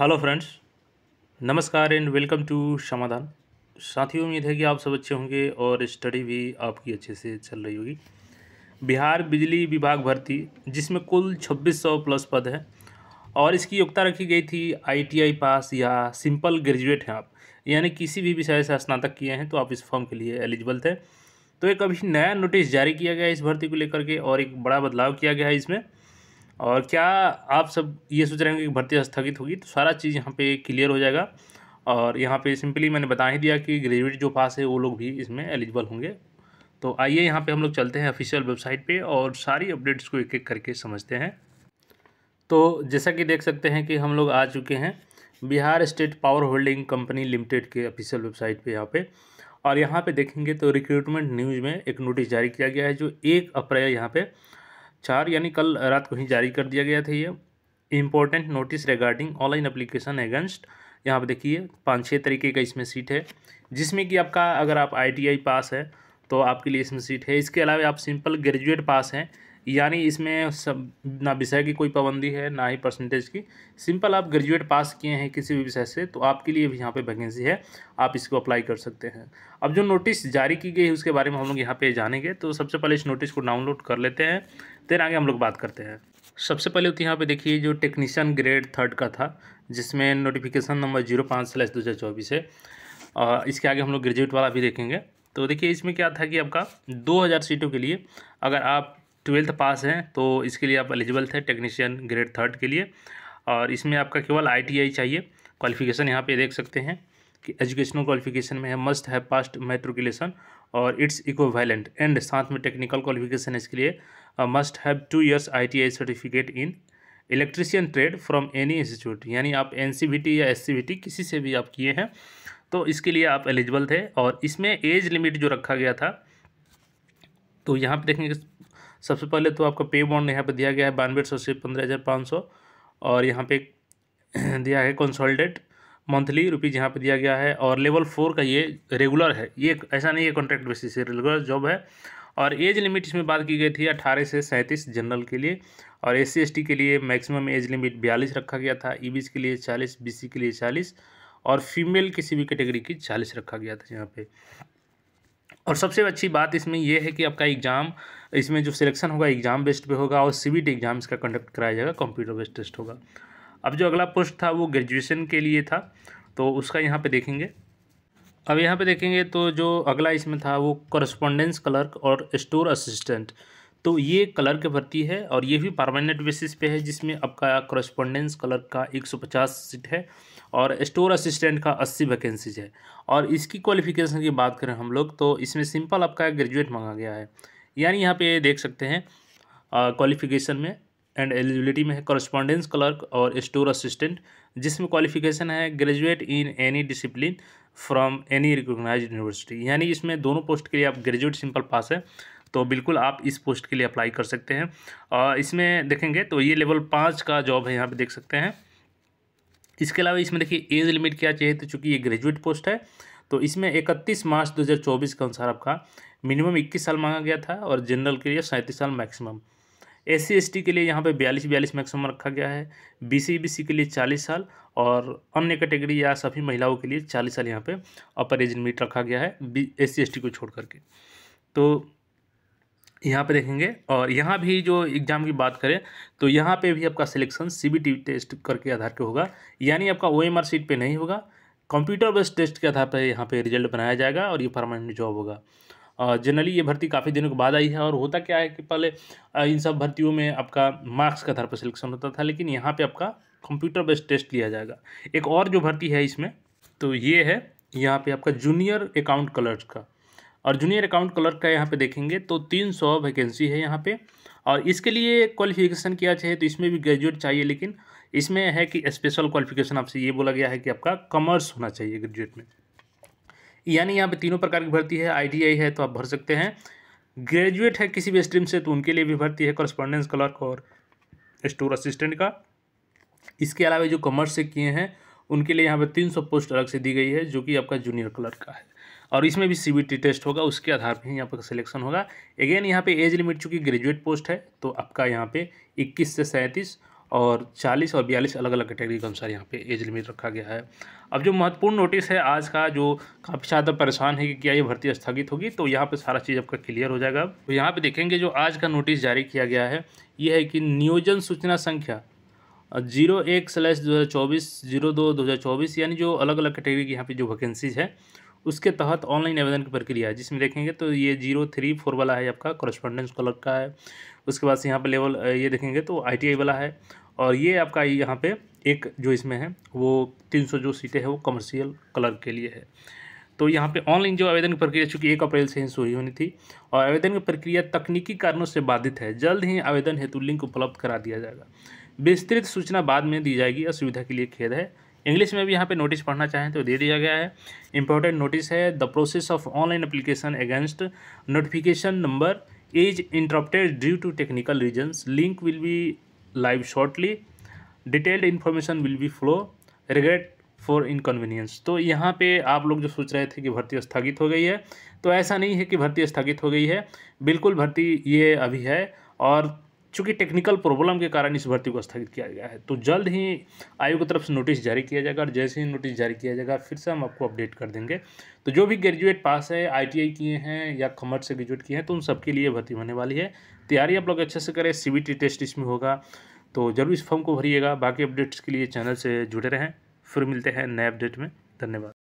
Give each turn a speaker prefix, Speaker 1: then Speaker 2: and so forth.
Speaker 1: hello friends नमस्कार and welcome to Samadhan साथियों उम्मीद है कि आप सब अच्छे होंगे और स्टडी भी आपकी अच्छे से चल रही होगी बिहार बिजली विभाग भर्ती जिसमें कुल 2600 प्लस पद हैं और इसकी योग्यता रखी गई थी आईटीआई पास या सिंपल ग्रेजुएट हैं आप यानी किसी भी विषय से स्नातक किए हैं तो आप इस फॉर्म के लिए एलिजिबल थे तो एक अभी नया नोटिस जारी किया गया इस भर्ती को लेकर के और एक बड़ा बदलाव किया गया है इसमें और क्या आप सब ये सोच रहे होंगे कि भर्ती स्थगित होगी तो सारा चीज़ यहाँ पे क्लियर हो जाएगा और यहाँ पे सिंपली मैंने बता ही दिया कि ग्रेजुएट जो पास है वो लोग भी इसमें एलिजिबल होंगे तो आइए यहाँ पे हम लोग चलते हैं ऑफिशियल वेबसाइट पे और सारी अपडेट्स को एक एक करके समझते हैं तो जैसा कि देख सकते हैं कि हम लोग आ चुके हैं Bihar state power holding company limited के ऑफिशियल वेबसाइट पर यहाँ पर और यहाँ पर देखेंगे तो रिक्रूटमेंट न्यूज़ में एक नोटिस जारी किया गया है जो एक अप्रैल यहाँ पर चार यानी कल रात को ही जारी कर दिया गया था ये important notice regarding online application against यहाँ पर देखिए पाँच छः तरीके का इसमें सीट है जिसमें कि आपका अगर आप आईटीआई पास है तो आपके लिए इसमें सीट है इसके अलावा आप सिंपल ग्रेजुएट पास हैं यानी इसमें सब ना विषय की कोई पाबंदी है ना ही परसेंटेज की सिंपल आप ग्रेजुएट पास किए हैं किसी भी विषय से तो आपके लिए भी यहाँ पे वैकेंसी है आप इसको अप्लाई कर सकते हैं अब जो नोटिस जारी की गई है उसके बारे में हम लोग यहाँ पे जानेंगे तो सबसे पहले इस नोटिस को डाउनलोड कर लेते हैं તેના આગળ હમ લોગ વાત કરતે હૈ સબસે પહેલે કે યહાં પે દેખીએ જો ટેકનિશિયન ગ્રેડ 3 કા થા જિસમે નોટિફિકેશન નંબર 05/2024 હે અ ઇસકે આગે હમ લોગ ગ્રેજ્યુએટ વાલા ભી દેખેંગે તો દેખીએ ઇસમે ક્યા થા કે આપકા 2000 સીટો કે લિયે અગર આપ 12થ પાસ હે તો ઇસકે લિયે આપ एलिજીબલ થે ટેકનિશિયન ગ્રેડ 3 કે લિયે ઓર ઇસમે આપકા કેવલ आईटीआई ચાહીએ ક્વોલિફિકેશન યહાં પે દેખ સકતે હે कि एजुकेशनल क्वालिफिकेशन में है मस्ट हैव पास्ट मेट्रिकुलेशन और इट्स इको वैलेंट एंड साथ में टेक्निकल क्वालिफिकेशन है इसके लिए must have two years ITI certificate in electrician trade from any institute यानी आप एन या एस किसी से भी आप किए हैं तो इसके लिए आप एलिजिबल थे और इसमें एज लिमिट जो रखा गया था तो यहाँ पर देखेंगे सबसे पहले तो आपका पे बॉन्ड यहाँ पर दिया गया है बानवे सौ से पंद्रह हज़ार पाँच सौ और यहाँ पे दिया है कंसोलिडेट मंथली रुपीज़ यहाँ पे दिया गया है और लेवल फोर का ये रेगुलर है ये ऐसा नहीं है कॉन्ट्रैक्ट बेसिस रेगुलर जॉब है और एज लिमिट इसमें बात की गई थी अट्ठारह से सैंतीस जनरल के लिए और एस सी के लिए मैक्सिमम एज लिमिट बयालीस रखा गया था ई e के लिए चालीस बी के लिए चालीस और फीमेल किसी भी कैटेगरी की चालीस रखा गया था यहाँ पर और सबसे अच्छी बात इसमें यह है कि आपका एग्ज़ाम इसमें जो सिलेक्शन होगा एग्ज़ाम बेस्ड पे होगा और सी बी एग्ज़ाम इसका कंडक्ट कराया जाएगा कंप्यूटर बेस्ड टेस्ट होगा अब जो अगला पोस्ट था वो ग्रेजुएशन के लिए था तो उसका यहाँ पे देखेंगे अब यहाँ पे देखेंगे तो जो अगला इसमें था वो कॉरस्पॉन्डेंस क्लर्क और स्टोर असिस्टेंट तो ये क्लर्क भर्ती है और ये भी परमानेंट बेसिस पे है जिसमें आपका कॉरस्पोंडेंस क्लर्क का 150 सीट है और स्टोर असिस्टेंट का 80 वैकेंसीज है और इसकी क्वालिफिकेशन की बात करें हम लोग तो इसमें सिंपल आपका ग्रेजुएट मांगा गया है यानी यहाँ पे देख सकते हैं क्वालिफिकेशन में एंड एलिजिबिलिटी में है कॉरस्पॉन्डेंस क्लर्क और स्टोर असिस्टेंट जिसमें क्वालिफिकेशन है graduate in any discipline from any recognise university यानी इसमें दोनों पोस्ट के लिए आप ग्रेजुएट सिंपल पास है तो बिल्कुल आप इस पोस्ट के लिए अप्लाई कर सकते हैं और इसमें देखेंगे तो ये लेवल पाँच का जॉब है यहाँ पे देख सकते हैं इसके अलावा इसमें देखिए एज लिमिट क्या चाहिए तो चूँकि ये ग्रेजुएट पोस्ट है तो इसमें इकतीस मार्च 2024 के अनुसार आपका मिनिमम इक्कीस साल मांगा गया था और जनरल के लिए सैंतीस साल मैक्सिमम एस सी के लिए यहाँ पे बयालीस बयालीस मैक्सिमम रखा गया है बी सी के लिए चालीस साल और अन्य कैटेगरी या सभी महिलाओं के लिए चालीस साल यहाँ पे अपर एज लिमिट रखा गया है बी एस सी को छोड़ करके तो यहाँ पे देखेंगे और यहाँ भी जो एग्ज़ाम की बात करें तो यहाँ पे भी आपका सिलेक्शन सीबीटी टेस्ट करके आधार के होगा यानी आपका आर सीट नहीं होगा कंप्यूटर बेस्ड टेस्ट के आधार पर यहाँ पे रिजल्ट बनाया जाएगा और ये परमानेंट जॉब होगा जनरली ये भर्ती काफ़ी दिनों के बाद आई है और होता क्या है कि पहले इन सब भर्तियों में आपका मार्क्स के आधार पर सिलेक्शन होता था लेकिन यहाँ पर आपका कंप्यूटर बेस्ड टेस्ट लिया जाएगा एक और जो भर्ती है इसमें तो ये है यहाँ पे आपका जूनियर अकाउंट क्लर्क का और जूनियर अकाउंट क्लर्क का यहाँ पे देखेंगे तो तीन सौ वैकेंसी है यहाँ पर और इसके लिए क्वालिफिकेशन किया चाहिए तो इसमें भी ग्रेजुएट चाहिए लेकिन इसमें है कि स्पेशल क्वालिफिकेशन आपसे ये बोला गया है कि आपका कॉमर्स होना चाहिए ग्रेजुएट में यानी यहाँ पे तीनों प्रकार की भर्ती है आईटीआई है तो आप भर सकते हैं ग्रेजुएट है किसी भी स्ट्रीम से तो उनके लिए भी भर्ती है कॉरस्पॉन्डेंस क्लर्क और स्टोर असिस्टेंट का इसके अलावा जो कॉमर्स से किए हैं उनके लिए यहाँ पर तीन सौ पोस्ट अलग से दी गई है जो कि आपका जूनियर क्लर्क का है और इसमें भी सी टेस्ट होगा उसके आधार पर ही यहाँ पर सिलेक्शन होगा अगेन यहाँ पे एज लिमिट चूँकि ग्रेजुएट पोस्ट है तो आपका यहाँ पे इक्कीस से सैंतीस और 40 और 42 अलग अलग कैटेगरी के अनुसार यहाँ पे एज लिमिट रखा गया है अब जो महत्वपूर्ण नोटिस है आज का जो काफ़ी ज़्यादा परेशान है कि क्या ये भर्ती स्थगित होगी तो यहाँ पे सारा चीज़ आपका क्लियर हो जाएगा तो यहाँ पे देखेंगे जो आज का नोटिस जारी किया गया है ये है कि नियोजन सूचना संख्या जीरो एक स्लैश दो हज़ार चौबीस जीरो दो दो हज़ार चौबीस यानी जो अलग अलग कैटेगरी की यहाँ पर जो वैकेंसीज है उसके तहत ऑनलाइन आवेदन की प्रक्रिया है जिसमें देखेंगे तो ये जीरो थ्री फोर वाला है आपका कॉरेस्पॉन्डेंस कलर का है उसके बाद से यहाँ पर लेवल ये देखेंगे तो आई वाला है और ये आपका यहाँ पे एक जो इसमें है वो तीन सौ जो सीटें हैं वो कमर्शियल कलर के लिए है तो यहाँ पे ऑनलाइन जो आवेदन की प्रक्रिया चूँकि एक अप्रैल से ही शुरू होनी थी और आवेदन की प्रक्रिया तकनीकी कारणों से बाधित है जल्द ही आवेदन हेतु लिंक उपलब्ध करा दिया जाएगा विस्तृत सूचना बाद में दी जाएगी असुविधा के लिए खेद है इंग्लिश में भी यहाँ पे नोटिस पढ़ना चाहें तो दे दिया गया है इंपॉर्टेंट नोटिस है the process of online application against notification number is interrupted due to technical reasons link will be live shortly detailed information will be flow regret for inconvenience तो यहाँ पे आप लोग जो सोच रहे थे कि भर्ती स्थगित हो गई है तो ऐसा नहीं है कि भर्ती स्थगित हो गई है बिल्कुल भर्ती ये अभी है और चूँकि टेक्निकल प्रॉब्लम के कारण इस भर्ती को स्थगित किया गया है तो जल्द ही आयोग की तरफ से नोटिस जारी किया जाएगा और जैसे ही नोटिस जारी किया जाएगा फिर से हम आपको अपडेट कर देंगे तो जो भी ग्रेजुएट पास है आईटीआई किए हैं या कॉमर्स से ग्रेजुएट किए हैं तो उन सबके लिए भर्ती होने वाली है तैयारी आप लोग अच्छे से करें सी टेस्ट इसमें होगा तो जरूर इस फॉर्म को भरिएगा बाकी अपडेट्स के लिए चैनल से जुड़े रहें फिर मिलते हैं नए अपडेट में धन्यवाद